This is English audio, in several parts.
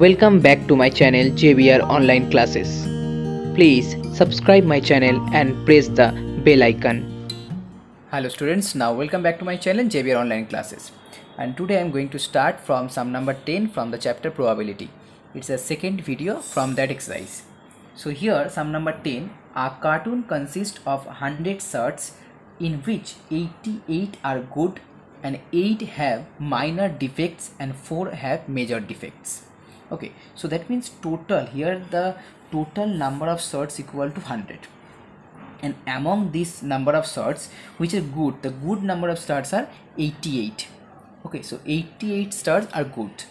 Welcome back to my channel JBR Online Classes. Please subscribe my channel and press the bell icon. Hello students, now welcome back to my channel JBR Online Classes. And today I am going to start from sum number 10 from the chapter probability. It's a second video from that exercise. So here sum number 10, a cartoon consists of 100 shirts in which 88 are good and 8 have minor defects and 4 have major defects okay so that means total here the total number of certs equal to 100 and among this number of certs which are good the good number of certs are 88 okay so 88 certs are good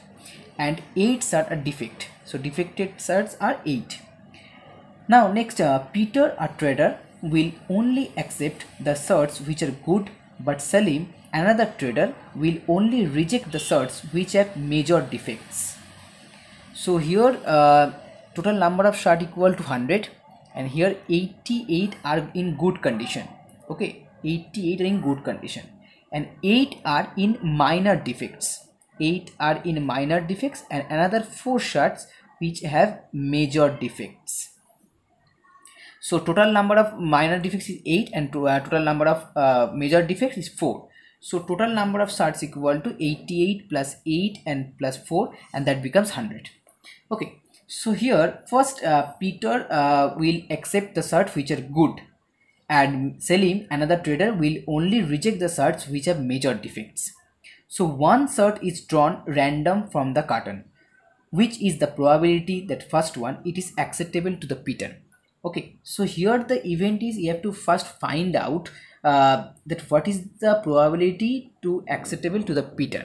and 8 certs are defect so defected certs are 8 now next uh, Peter a trader will only accept the certs which are good but Salim another trader will only reject the certs which have major defects so here uh, total number of shard equal to 100 and here 88 are in good condition okay 88 are in good condition and 8 are in minor defects 8 are in minor defects and another 4 shots which have major defects so total number of minor defects is 8 and to, uh, total number of uh, major defects is 4 so total number of shots equal to 88 plus 8 and plus 4 and that becomes 100 okay so here first uh, peter uh, will accept the search which are good and selim another trader will only reject the search which have major defects so one search is drawn random from the carton which is the probability that first one it is acceptable to the peter okay so here the event is you have to first find out uh, that what is the probability to acceptable to the peter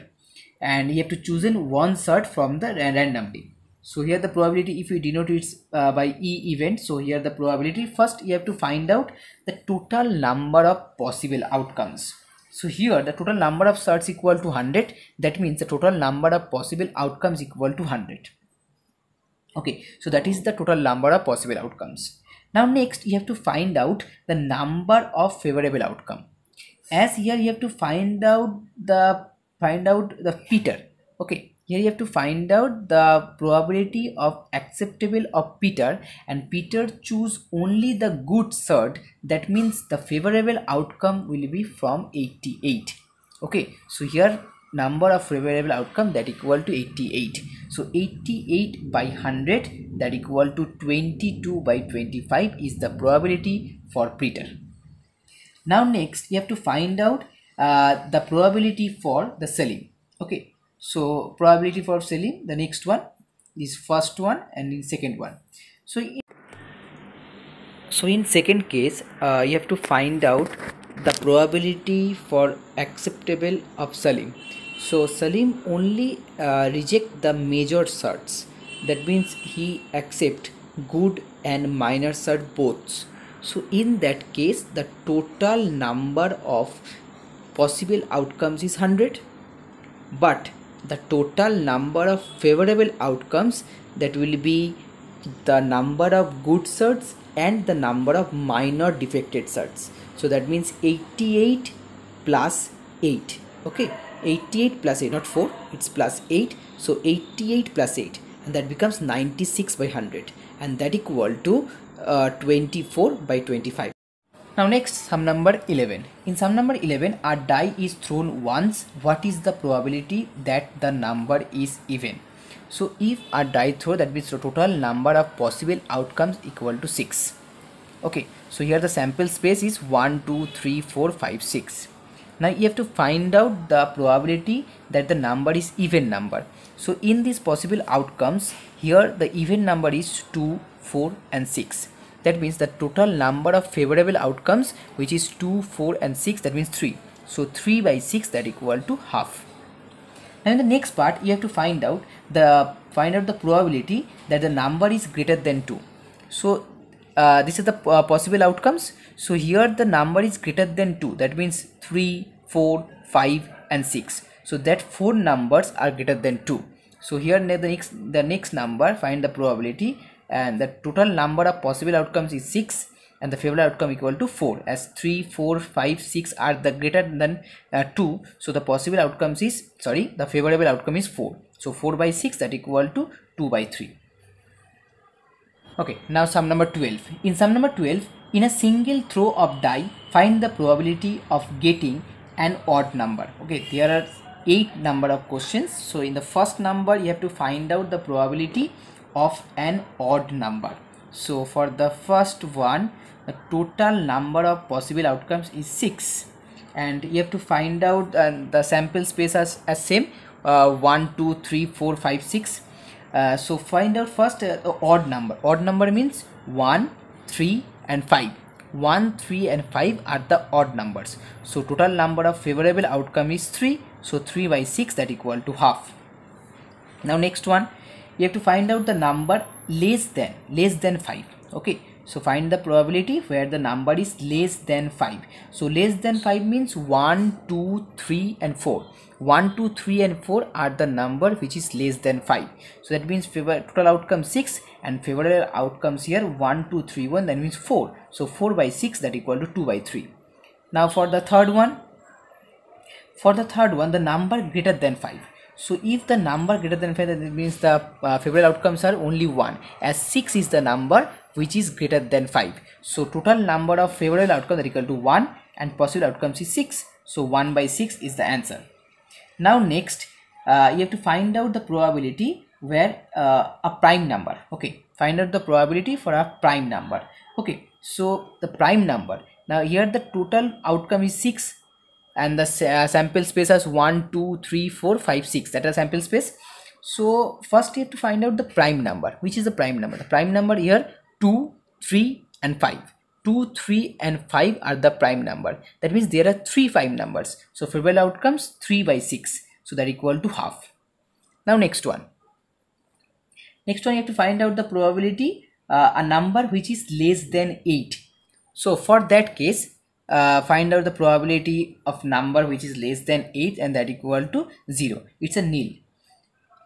and you have to choose in one search from the randomly so here the probability if you denote it uh, by e event so here the probability first you have to find out the total number of possible outcomes so here the total number of starts equal to 100 that means the total number of possible outcomes equal to 100 okay so that is the total number of possible outcomes now next you have to find out the number of favorable outcome as here you have to find out the find out the peter okay here you have to find out the probability of acceptable of Peter and Peter choose only the good third that means the favorable outcome will be from 88 okay so here number of favorable outcome that equal to 88 so 88 by 100 that equal to 22 by 25 is the probability for Peter now next you have to find out uh, the probability for the selling okay so probability for selling the next one is first one and in second one so in, so in second case uh, you have to find out the probability for acceptable of selling so Salim only uh, reject the major certs that means he accept good and minor cert both so in that case the total number of possible outcomes is 100 but the total number of favorable outcomes that will be the number of good certs and the number of minor defected certs so that means 88 plus 8 okay 88 plus 8 not 4 it's plus 8 so 88 plus 8 and that becomes 96 by 100 and that equal to uh, 24 by 25 now next sum number 11. In sum number 11 a die is thrown once what is the probability that the number is even. So if a die throw that means the total number of possible outcomes equal to 6. Okay so here the sample space is 1 2 3 4 5 6. Now you have to find out the probability that the number is even number. So in these possible outcomes here the even number is 2 4 and 6 that means the total number of favorable outcomes which is 2 4 and 6 that means 3 so 3 by 6 that equal to half now in the next part you have to find out the find out the probability that the number is greater than 2 so uh, this is the uh, possible outcomes so here the number is greater than 2 that means 3 4 5 and 6 so that four numbers are greater than 2 so here the next the next number find the probability and the total number of possible outcomes is 6 and the favorable outcome equal to 4 as 3 4 5 6 are the greater than uh, 2 so the possible outcomes is sorry the favorable outcome is 4 so 4 by 6 that equal to 2 by 3 okay now sum number 12 in sum number 12 in a single throw of die find the probability of getting an odd number okay there are eight number of questions so in the first number you have to find out the probability of an odd number so for the first one the total number of possible outcomes is 6 and you have to find out uh, the sample space as, as same uh, 1 2 3 4 5 6 uh, so find out first uh, odd number odd number means 1 3 and 5 1 3 and 5 are the odd numbers so total number of favorable outcome is 3 so 3 by 6 that equal to half now next one you have to find out the number less than less than 5 okay so find the probability where the number is less than 5 so less than 5 means 1 2 3 and 4 1 2 3 and 4 are the number which is less than 5 so that means favor total outcome 6 and favorable outcomes here 1 2 3 1 that means 4 so 4 by 6 that equal to 2 by 3 now for the third one for the third one the number greater than 5 so if the number greater than 5 that means the uh, favorable outcomes are only 1 as 6 is the number which is greater than 5. So total number of favorable outcomes are equal to 1 and possible outcomes is 6. So 1 by 6 is the answer. Now next uh, you have to find out the probability where uh, a prime number okay find out the probability for a prime number okay so the prime number now here the total outcome is 6 and the uh, sample space as 1 2 3 4 5 6 that is sample space so first you have to find out the prime number which is the prime number the prime number here 2 3 and 5 2 3 and 5 are the prime number that means there are three prime numbers so favorable outcomes 3 by 6 so that equal to half now next one next one you have to find out the probability uh, a number which is less than 8 so for that case uh, find out the probability of number which is less than 8 and that equal to 0 it's a nil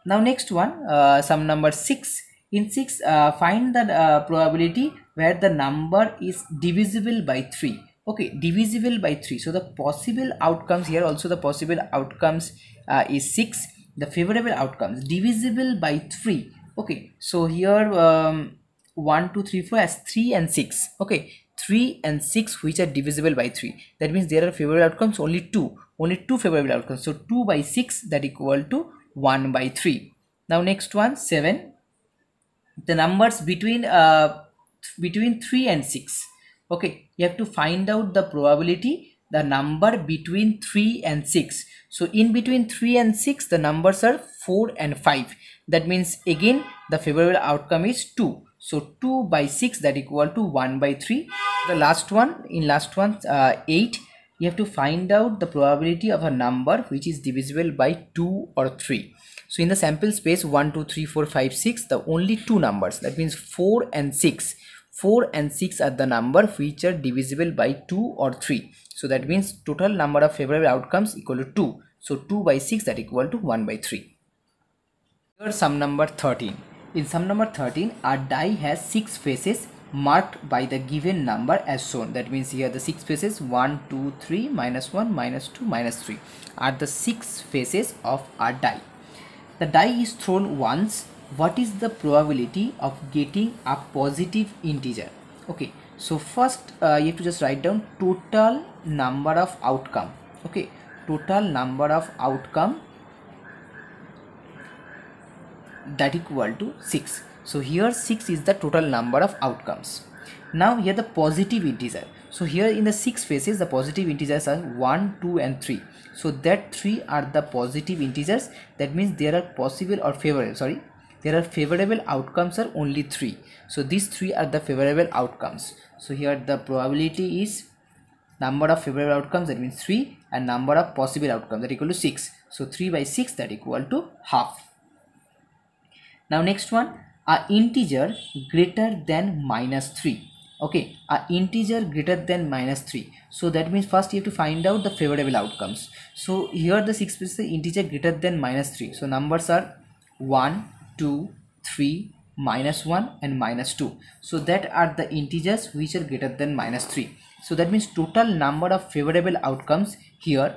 now next one uh, some number 6 in 6 uh, find the uh, probability where the number is divisible by 3 okay divisible by 3 so the possible outcomes here also the possible outcomes uh, is 6 the favorable outcomes divisible by 3 okay so here um, 1 2 3 4 as 3 and 6 okay 3 and 6 which are divisible by 3 that means there are favorable outcomes only 2 only 2 favorable outcomes so 2 by 6 that equal to 1 by 3 now next one 7 the numbers between uh between 3 and 6 okay you have to find out the probability the number between 3 and 6 so in between 3 and 6 the numbers are 4 and 5 that means again the favorable outcome is 2 so 2 by 6 that equal to 1 by 3. The last one in last one uh, 8 you have to find out the probability of a number which is divisible by 2 or 3. So in the sample space 1, 2, 3, 4, 5, 6 the only two numbers that means 4 and 6. 4 and 6 are the number which are divisible by 2 or 3. So that means total number of favorable outcomes equal to 2. So 2 by 6 that equal to 1 by 3. Here some number 13. In sum number 13, a die has 6 faces marked by the given number as shown. That means here the 6 faces 1, 2, 3, minus 1, minus 2, minus 3 are the 6 faces of a die. The die is thrown once. What is the probability of getting a positive integer? Okay, so first uh, you have to just write down total number of outcome. Okay, total number of outcome that equal to 6 so here 6 is the total number of outcomes now here the positive integer so here in the six phases the positive integers are 1 2 and 3 so that three are the positive integers that means there are possible or favorable sorry there are favorable outcomes are only three so these three are the favorable outcomes so here the probability is number of favorable outcomes that means 3 and number of possible outcomes that equal to 6 so 3 by 6 that equal to half now next one a integer greater than minus 3 okay a integer greater than minus 3 so that means first you have to find out the favorable outcomes so here the six is the integer greater than minus 3 so numbers are 1 2 3 minus 1 and minus 2 so that are the integers which are greater than minus 3 so that means total number of favorable outcomes here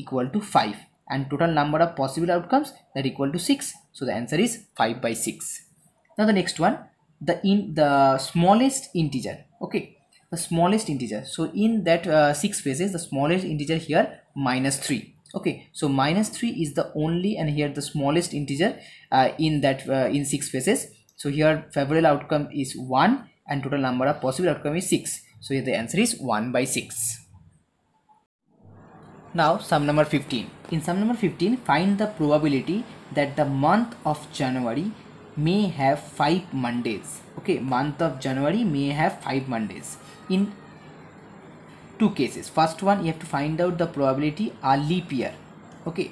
equal to 5 and total number of possible outcomes that equal to 6 so the answer is 5 by 6 now the next one the in the smallest integer okay the smallest integer so in that uh, six phases the smallest integer here minus 3 okay so minus 3 is the only and here the smallest integer uh, in that uh, in six phases so here favorable outcome is 1 and total number of possible outcome is 6 so the answer is 1 by 6 now sum number 15. In sum number 15, find the probability that the month of January may have 5 Mondays. Okay, month of January may have 5 Mondays. In two cases. First one, you have to find out the probability a leap year. Okay,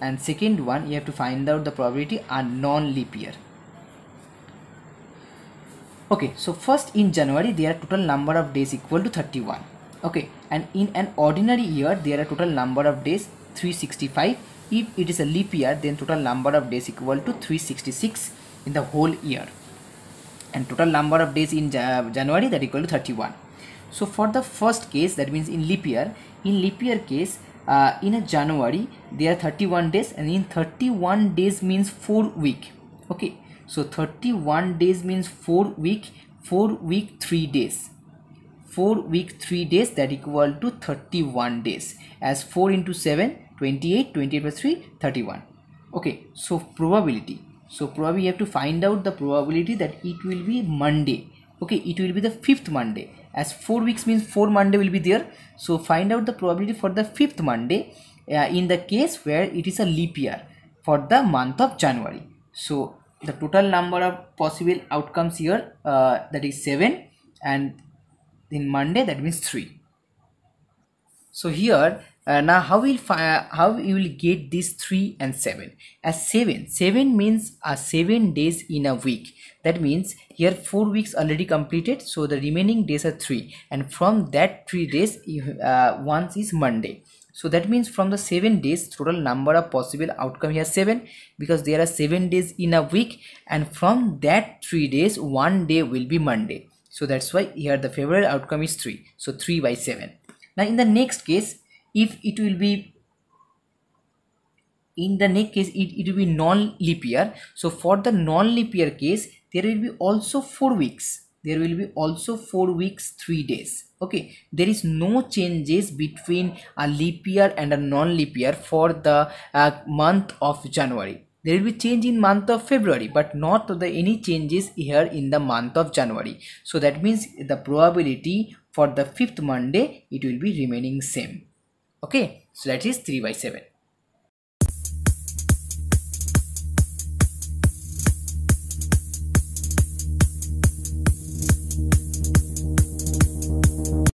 and second one, you have to find out the probability a non-leap year. Okay, so first in January, there are total number of days equal to 31 okay and in an ordinary year there are total number of days 365 if it is a leap year then total number of days equal to 366 in the whole year and total number of days in January that equal to 31 so for the first case that means in leap year in leap year case uh, in a January there are 31 days and in 31 days means 4 week okay so 31 days means 4 week 4 week 3 days 4 week 3 days that equal to 31 days as 4 into 7 28 28 plus 3 31 okay so probability so probably you have to find out the probability that it will be monday okay it will be the fifth monday as 4 weeks means 4 monday will be there so find out the probability for the fifth monday uh, in the case where it is a leap year for the month of january so the total number of possible outcomes here uh, that is 7 and then monday that means 3 so here uh, now how will uh, how you will get this 3 and 7 as 7 7 means a uh, 7 days in a week that means here 4 weeks already completed so the remaining days are 3 and from that 3 days uh, once is monday so that means from the 7 days total number of possible outcome here 7 because there are 7 days in a week and from that 3 days one day will be monday so that's why here the favorable outcome is 3. So 3 by 7. Now in the next case, if it will be in the next case it, it will be non-leap year so for the non-leap year case there will be also four weeks there will be also four weeks three days okay there is no changes between a leap year and a non-leap year for the uh, month of january there will be change in month of February but not the any changes here in the month of January so that means the probability for the fifth Monday it will be remaining same okay so that is 3 by 7